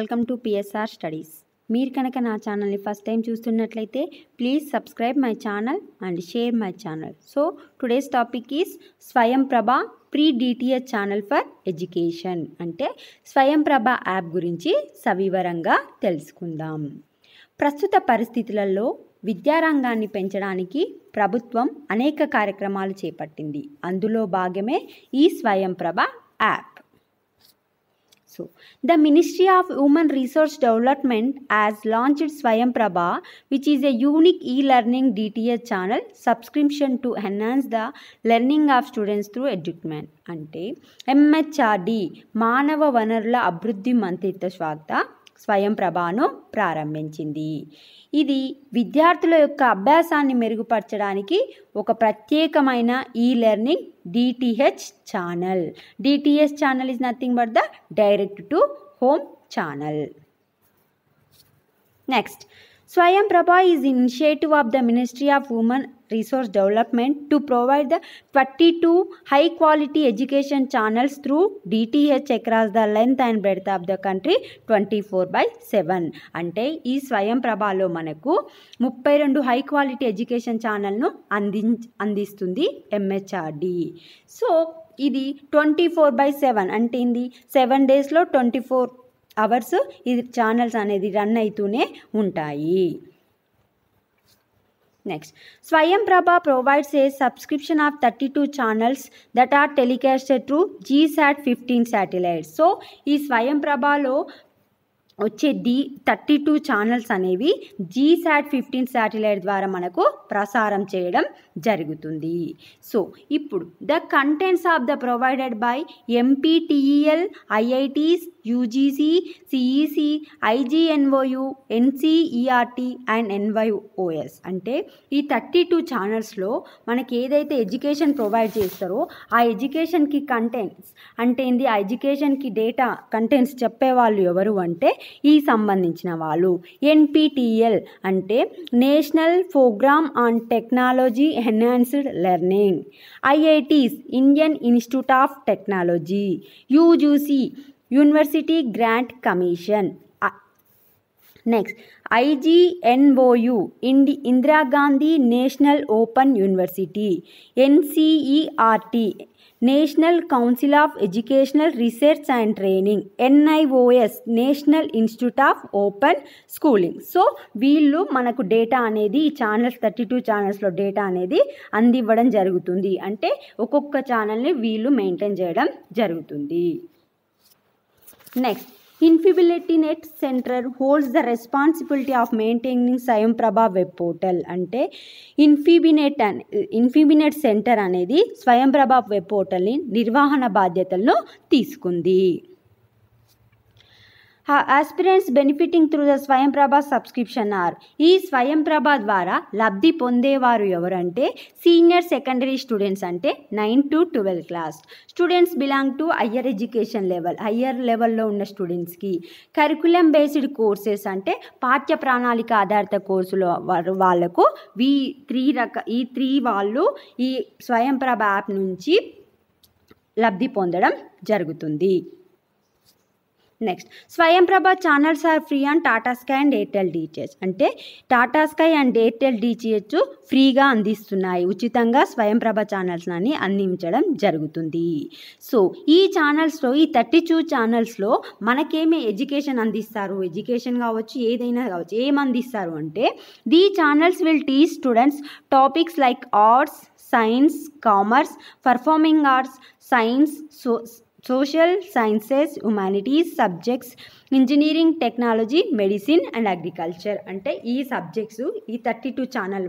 Welcome to PSR studies మీరు కనుక నా ఛానల్ని ఫస్ట్ టైం చూస్తున్నట్లయితే please subscribe my channel and share my channel so today's topic is Swayam Prabha free DTH channel for education అంటే స్వయం ప్రభ app గురించి సవివరంగా తెలుసుకుందాం ప్రస్తుత పరిస్థితులలో విద్యారంగాన్ని పెంచడానికి ప్రభుత్వం అనేక కార్యక్రమాలు చేపట్టింది అందులో భాగమే ఈ Swayam Prabha app so the ministry of human resource development has launched Swayam Prabha which is a unique e learning DTH channel subscription to enhance the learning of students through edutainment అంటే ఎంహెచ్ఆర్డి మానవ వనరుల అభివృద్ధి మంత్రిత్వ స్వాగత స్వయం ప్రభాను ప్రారంభించింది ఇది విద్యార్థుల యొక్క అభ్యాసాన్ని మెరుగుపరచడానికి ఒక ప్రత్యేకమైన e learning DTH channel DTH channel is nothing but the direct to home channel next Swayam Prabha is initiative of the ministry of human resource development to provide the twenty two high quality education channels through DTH across the length and breadth of the country twenty four by seven అంటే ఈ స్వయం ప్రభాలో మనకు ముప్పై రెండు high quality education ఛానల్ను అంది అందిస్తుంది MHRD so ఇది ట్వంటీ ఫోర్ బై సెవెన్ అంటే ఇది సెవెన్ డేస్లో ట్వంటీ ఫోర్ అవర్స్ ఇది ఛానల్స్ అనేది రన్ అవుతూనే ఉంటాయి next Swayam Prabha provides a subscription of thirty two channels that are telecast through GSAT fifteen satellites so ఈ స్వయం ప్రభలో వచ్చే ది థర్టీ టూ ఛానల్స్ అనేవి జీసాట్ ఫిఫ్టీన్ శాటిలైట్ ద్వారా మనకు ప్రసారం చేయడం జరుగుతుంది సో ఇప్పుడు the contents of the provided by NPTEL IITs UGC CEC IGNOU NCERT and NIOS అంటే ఈ థర్టీ టూ ఛానల్స్లో మనకి ఏదైతే ఎడ్యుకేషన్ ప్రొవైడ్ చేస్తారో ఆ ఎడ్యుకేషన్కి కంటెంట్స్ అంటే ఏంది ఆ ఎడ్యుకేషన్కి డేటా కంటెంట్స్ చెప్పేవాళ్ళు ఎవరు అంటే ఈ సంబంధించిన వాళ్ళు ఎన్పిటిఎల్ అంటే national programme on technology enhanced learning IITs Indian institute of technology UGC university grant commission next IGNOU ఇండి Indira Gandhi national open university NCERT national council of educational research and training NIOS national institute of open schooling so వీళ్ళు మనకు data అనేది ఈ channels thirty two ఛానల్స్లో data అనేది అందివ్వడం జరుగుతుంది అంటే ఒక్కొక్క ఛానల్ని వీళ్ళు మెయింటైన్ చేయడం జరుగుతుంది next INFLIBNET centre holds the responsibility of maintaining Swayam Prabha web portal అంటే ఇన్ఫిబినెట్ అనే ఇన్ఫిబినెట్ సెంటర్ అనేది స్వయంప్రభ వెబ్ పోర్టల్ని నిర్వహణ బాధ్యతలను తీసుకుంది aspirants benefiting through the Swayam Prabha subscription are ఈ స్వయంప్రభ ద్వారా లబ్ధి పొందేవారు ఎవరంటే సీనియర్ సెకండరీ స్టూడెంట్స్ అంటే nine to twelve class students belong to higher education level higher లెవెల్లో ఉన్న స్టూడెంట్స్కి కరికులం బేస్డ్ కోర్సెస్ అంటే పాఠ్య ప్రణాళిక ఆధారిత కోర్సులు వాళ్లకు వీ త్రీ రక ఈ త్రీ వాళ్ళు ఈ స్వయంప్రభ యాప్ నుంచి లబ్ధి పొందడం జరుగుతుంది next Swayam channels are free and Tata Sky and Airtel DTH అంటే Tata Sky and Airtel DTH ఫ్రీగా అందిస్తున్నాయి ఉచితంగా స్వయం ఛానల్స్ని అందించడం జరుగుతుంది సో ఈ ఛానల్స్లో ఈ థర్టీ టూ ఛానల్స్లో మనకేమి ఎడ్యుకేషన్ అందిస్తారు ఎడ్యుకేషన్ కావచ్చు ఏదైనా కావచ్చు ఏం అందిస్తారు అంటే the channels will teach students topics like arts science commerce performing arts science so social sciences humanities subjects engineering technology medicine and agriculture అంటే ఈ సబ్జెక్ట్స్ ఈ థర్టీ టూ ఛానల్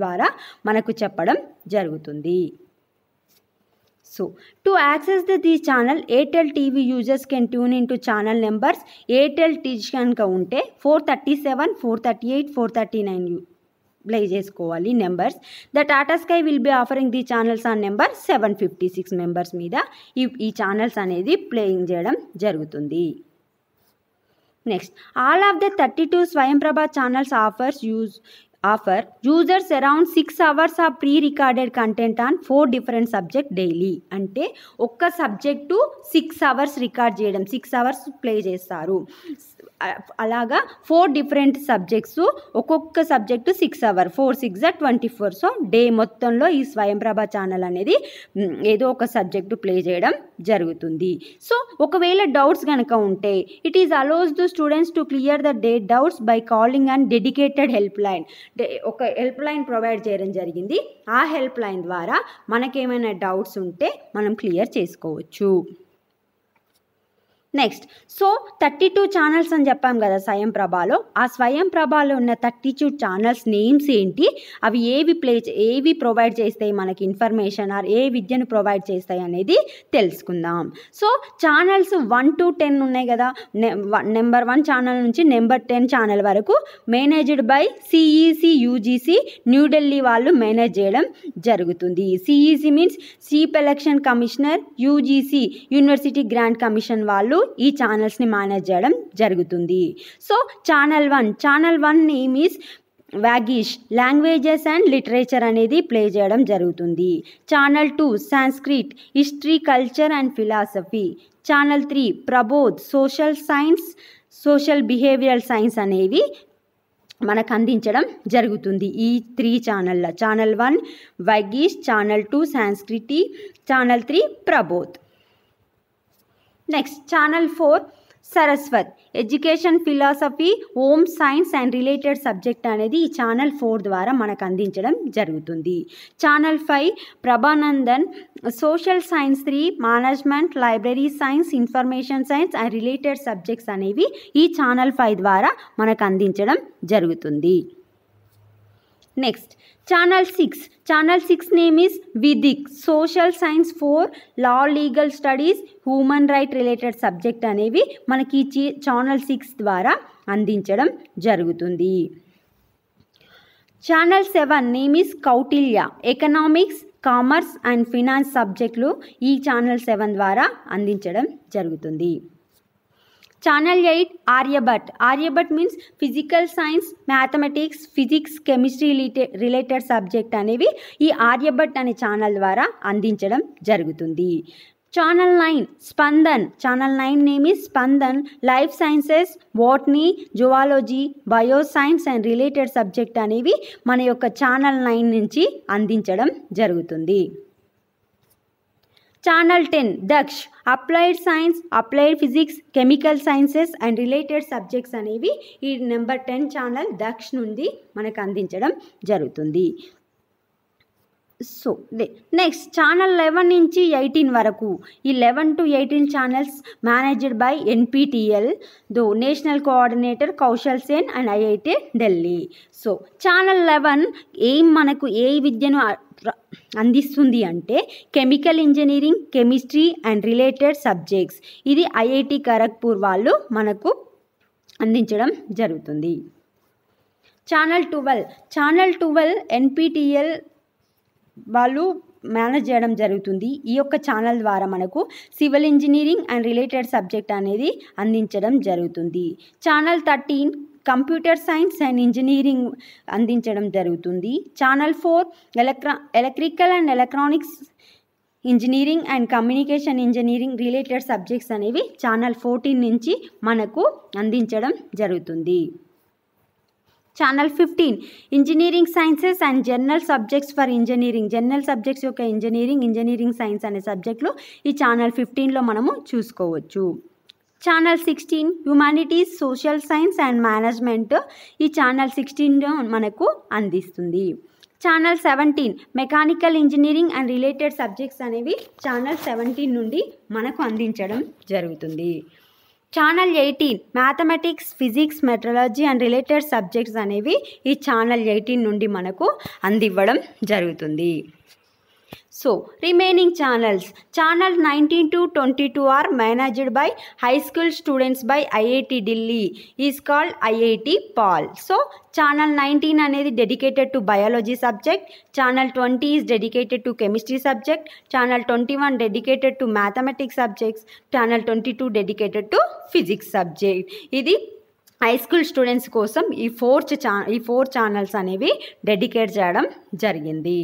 ద్వారా మనకు చెప్పడం జరుగుతుంది So to access the, the channel, Airtel TV users can tune into channel numbers Airtel TV కనుక ఉంటే four thirty seven four thirty eight four thirty nine apply చేసుకోవాలి numbers the Tata Sky will be offering the channels on number seven fifty six members మీద ఈ ఈ ఛానల్స్ అనేది playing చేయడం జరుగుతుంది next all of the thirty two Swayam Prabha channels offers use offer users around six hours of pre recorded content on four different subject daily అంటే ఒక్క subject six hours record చేయడం సిక్స్ అవర్స్ ప్లే చేస్తారు అలాగా four different subjects ఒక్కొక్క subject six hour four six twenty four so day మొత్తంలో ఈ Swayamprabha channel అనేది ఏదో ఒక సబ్జెక్టు ప్లే చేయడం జరుగుతుంది సో ఒకవేళ డౌట్స్ కనుక ఉంటే it is allows the students to clear the day doubts by calling and dedicated help line ఒక హెల్ప్ లైన్ ప్రొవైడ్ చేయడం జరిగింది ఆ హెల్ప్ లైన్ ద్వారా మనకేమైనా డౌట్స్ ఉంటే మనం క్లియర్ చేసుకోవచ్చు next so thirty two channels అని చెప్పాం కదా స్వయం ప్రభాలో ఆ స్వయం ప్రభాలో ఉన్న థర్టీ టూ ఛానల్స్ నేమ్స్ ఏంటి అవి ఏవి ప్లే ఏవి ప్రొవైడ్ చేస్తాయి మనకి ఇన్ఫర్మేషన్ ఆర్ ఏ విద్యను ప్రొవైడ్ చేస్తాయి అనేది తెలుసుకుందాం so channels one to ten ఉన్నాయి కదా నెంబర్ వన్ ఛానల్ నుంచి నెంబర్ టెన్ ఛానల్ వరకు managed by CEC UGC New Delhi వాళ్ళు మేనేజ్ చేయడం జరుగుతుంది CEC means chief election commissioner UGC university grant commission వాళ్ళు ఈ ఛానల్స్ని మేనేజ్ చేయడం జరుగుతుంది so channel one channel one name is Vagish languages and literature అనేది ప్లే చేయడం జరుగుతుంది channel two Sanskrit history culture and philosophy channel three Prabodh social science social behavioural science అనేవి మనకు అందించడం జరుగుతుంది ఈ త్రీ ఛానళ్ళ channel one Vagish channel two Sanskriti channel three Prabodh next channel four Saraswat education philosophy home science and related subject అనేది ఈ ఛానల్ ఫోర్ ద్వారా మనకు అందించడం జరుగుతుంది channel five Prabandhan social science three management library science information science and related subjects అనేవి ఈ channel five ద్వారా మనకు అందించడం జరుగుతుంది next channel six channel six name is Vidhik social science four law legal studies human right related subject అనేవి మనకి channel six ద్వారా అందించడం జరుగుతుంది channel seven name is Kautilya economics commerce and finance సబ్జెక్టులు ఈ ఛానల్ సెవెన్ ద్వారా అందించడం జరుగుతుంది channel eight Aryabhat Aryabhat means physical science mathematics physics chemistry related subject అనేవి ఈ ఆర్యభట్ అనే ఛానల్ ద్వారా అందించడం జరుగుతుంది channel nine Spandan channel nine name is Spandan life sciences botany zoology bioscience and related subject అనేవి మన యొక్క ఛానల్ నైన్ నుంచి అందించడం జరుగుతుంది channel ten Daksh applied science applied physics chemical sciences and related subjects అనేవి ఈ నెంబర్ టెన్ ఛానల్ దక్ష్ నుండి మనకు అందించడం జరుగుతుంది సో నెక్స్ట్ ఛానల్ లెవెన్ నుంచి ఎయిటీన్ వరకు ఈ eleven to eighteen channels managed by NPTEL though national coordinator Kaushal Sen and IIT Delhi so channel eleven ఏం మనకు ఏ విద్యను అందిస్తుంది అంటే chemical engineering chemistry and related subjects ఇది ఐఐటి ఖరగ్పూర్ వాళ్ళు మనకు అందించడం జరుగుతుంది channel twelve channel twelve NPTEL వాళ్ళు మేనేజ్ చేయడం జరుగుతుంది ఈ యొక్క ఛానల్ ద్వారా మనకు civil engineering and related subject అనేది అందించడం జరుగుతుంది channel thirteen computer science and engineering అందించడం జరుగుతుంది channel four electro electrical and electronics engineering and communication engineering related subjects అనేవి ఛానల్ ఫోర్టీన్ నుంచి మనకు అందించడం జరుగుతుంది channel fifteen engineering sciences and general subjects for engineering general subjects యొక్క engineering engineering science అనే సబ్జెక్టులు ఈ ఛానల్ ఫిఫ్టీన్లో మనము చూసుకోవచ్చు channel sixteen humanities social science and management ఈ ఛానల్ సిక్స్టీన్లో మనకు అందిస్తుంది channel seventeen mechanical engineering and related subjects అనేవి ఛానల్ సెవెంటీన్ నుండి మనకు అందించడం జరుగుతుంది channel eighteen mathematics physics metrology and related subjects అనేవి ఈ ఛానల్ ఎయిటీన్ నుండి మనకు అందివ్వడం జరుగుతుంది so remaining channels channel nineteen to twenty two are managed by high school students by IIT Delhi is called IIT PAL so channel nineteen అనేది dedicated to biology subject channel twenty is dedicated to chemistry subject channel twenty one dedicated to mathematics subjects channel twenty two dedicated to physics subject ఇది high school students కోసం ఈ four ఛా ఈ four channels అనేవి dedicate చేయడం జరిగింది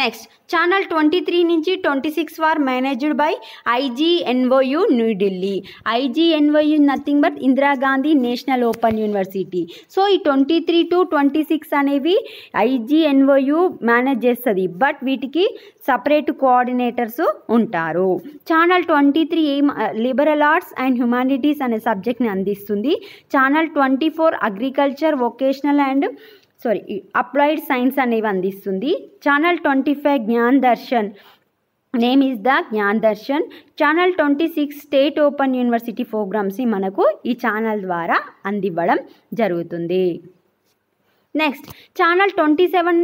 next channel twenty three నుంచి twenty six వార్ managed by IGNOU New Delhi IGNOU nothing but Indira Gandhi national open university so ఈ twenty three to twenty six అనేవి ఐజీఎన్ఓయూ మేనేజ్ చేస్తుంది బట్ వీటికి సపరేట్ కోఆర్డినేటర్స్ ఉంటారు channel twenty three a liberal arts and humanities అనే సబ్జెక్ట్ని అందిస్తుంది channel twenty four agriculture vocational and sorry applied science అనేవి అందిస్తుంది channel twenty five Gyan Darshan name is the Gyan Darshan channel twenty six state open university ప్రోగ్రామ్స్ని మనకు ఈ ఛానల్ ద్వారా అందివ్వడం జరుగుతుంది next twenty seven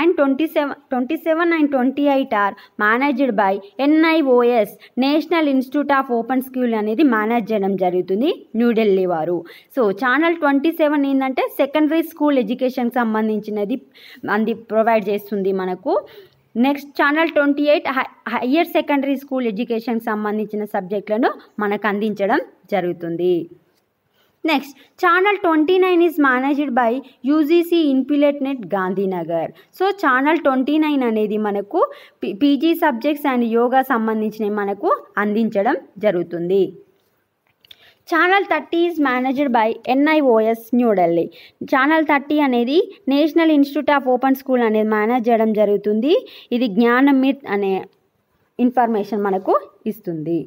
and twenty seven twenty seven and twenty eight are managed by NIOS national institute of open school అనేది manage చేయడం జరుగుతుంది న్యూఢిల్లీ వారు సో ఛానల్ ట్వంటీ సెవెన్ ఏంటంటే సెకండరీ స్కూల్ ఎడ్యుకేషన్కి సంబంధించినది అంది ప్రొవైడ్ చేస్తుంది మనకు next channel twenty eight higher secondary school ఎడ్యుకేషన్కి సంబంధించిన సబ్జెక్టులను మనకు అందించడం జరుగుతుంది next channel twenty nine is managed by UGC net Gandhinagar so channel twenty nine అనేది మనకు పీజీ సబ్జెక్ట్స్ అండ్ యోగా సంబంధించినవి మనకు అందించడం జరుగుతుంది channel thirty is managed by NIOS New Delhi channel thirty అనేది national institute of open school అనేది మేనేజ్ చేయడం జరుగుతుంది ఇది జ్ఞానమిత్ అనే ఇన్ఫర్మేషన్ మనకు ఇస్తుంది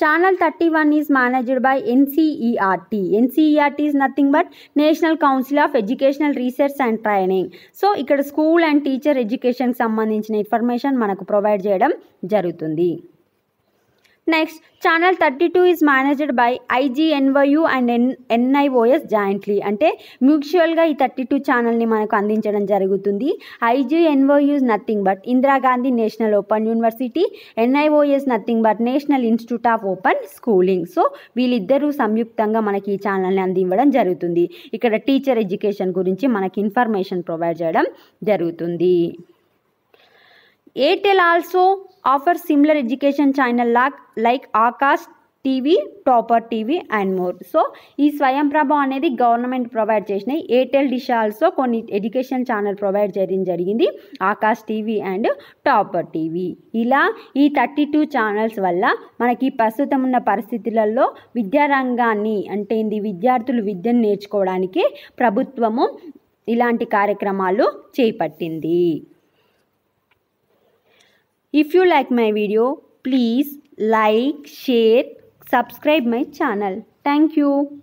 Channel 31 is managed by NCERT. NCERT is nothing but National Council of Educational Research and Training. So ఇక్కడ school and teacher ఎడ్యుకేషన్కి సంబంధించిన ఇన్ఫర్మేషన్ మనకు ప్రొవైడ్ చేయడం జరుగుతుంది next channel thirty two 32 managed by by and N NIOS jointly అంటే మ్యూచువల్గా ఈ thirty two ఛానల్ని మనకు అందించడం జరుగుతుంది IGNOU's nothing but Indira Gandhi national open university NIOS nothing but national institute of open schooling so వీళ్ళిద్దరూ సంయుక్తంగా మనకి ఈ ఛానల్ని అందివ్వడం జరుగుతుంది ఇక్కడ టీచర్ ఎడ్యుకేషన్ గురించి మనకి ఇన్ఫర్మేషన్ ప్రొవైడ్ చేయడం జరుగుతుంది Airtel also offer similar education channel like like Aakash TV topper TV and more so ఈ స్వయం అనేది గవర్నమెంట్ ప్రొవైడ్ చేసినాయి ఎయిర్టెల్ డిష్ ఆల్సో కొన్ని ఎడ్యుకేషన్ ఛానల్ ప్రొవైడ్ చేయడం జరిగింది Aakash TV and topper TV ఇలా ఈ థర్టీ టూ ఛానల్స్ వల్ల మనకి ప్రస్తుతం ఉన్న పరిస్థితులలో విద్యారంగాన్ని అంటే ఇది విద్యార్థులు విద్యను నేర్చుకోవడానికి ప్రభుత్వము ఇలాంటి కార్యక్రమాలు చేపట్టింది If you like my video, please like, share, subscribe my channel. Thank you.